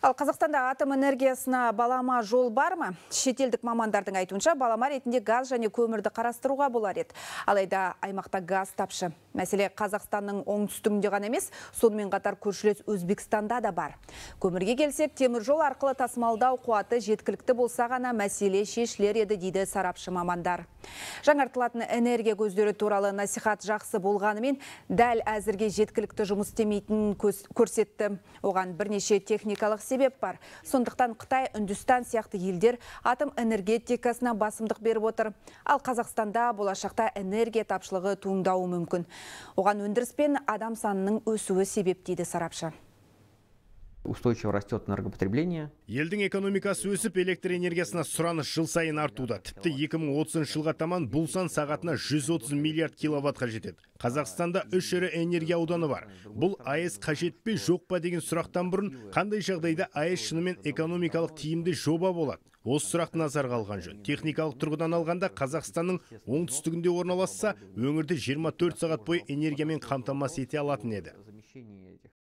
Ал Қазақстанда атом энергиясына балама жол бар ма? Шетелдік мамандардың айтуынша балама ретінде газ және көмірді қарастыруға болар еді. Алайда аймақта газ тапшы. Мәселе Қазақстанның оңтүстігінде ғана емес, сонымен қатар көршілес Өзбекстанда да бар. Көмірге келсек, теміржол арқылы тасымалдау қуаты жеткілікті болса ғана мәселе шешілер еді дейді сарапшы мамандар. Жаңартылатын энергия көздері туралы насихат жақсы болғанымен, дәл әзірге жеткілікті жұмыс істемейтінін көрсетті. Оған бірнеше техникалық себеп бар. Сондықтан Қытай, Үндістан сияқты елдер атом энергетикасына басымдық беріп отыр. Ал Қазақстанда болашақта энергия тапшылығы туындауы мүмкін. Оған өндіріс пен адам санының өсуі себеп сарапшы устойчиво растет энергопотребление елдің экономикасы өсіп электр энергиясына сұраныс жыл сайын артуда тіпті 2030 жылға таман бұл сан сағатына 130 миллиард киловаттқа жетеді қазақстанда үш ірі энергия ауданы бар бұл аэс қажет пе жоқ па деген сұрақтан бұрын қандай жағдайда аэс шынымен экономикалық тиімді жоба болады осы сұрақты назарға алған жөн техникалық тұрғыдан алғанда қазақстанның оңтүстігінде орналасса өңірді 24 сағат бойы энергиямен қамтамасыз ете алатын еді